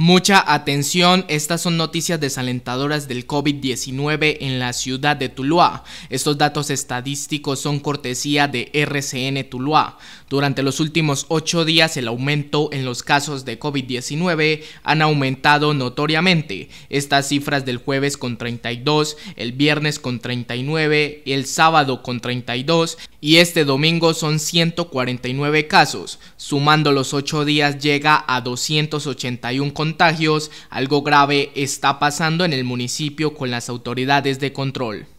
Mucha atención, estas son noticias desalentadoras del COVID-19 en la ciudad de Tuluá. Estos datos estadísticos son cortesía de RCN Tuluá. Durante los últimos ocho días el aumento en los casos de COVID-19 han aumentado notoriamente. Estas cifras del jueves con 32, el viernes con 39, el sábado con 32 y este domingo son 149 casos. Sumando los ocho días llega a 281 contagios, algo grave está pasando en el municipio con las autoridades de control.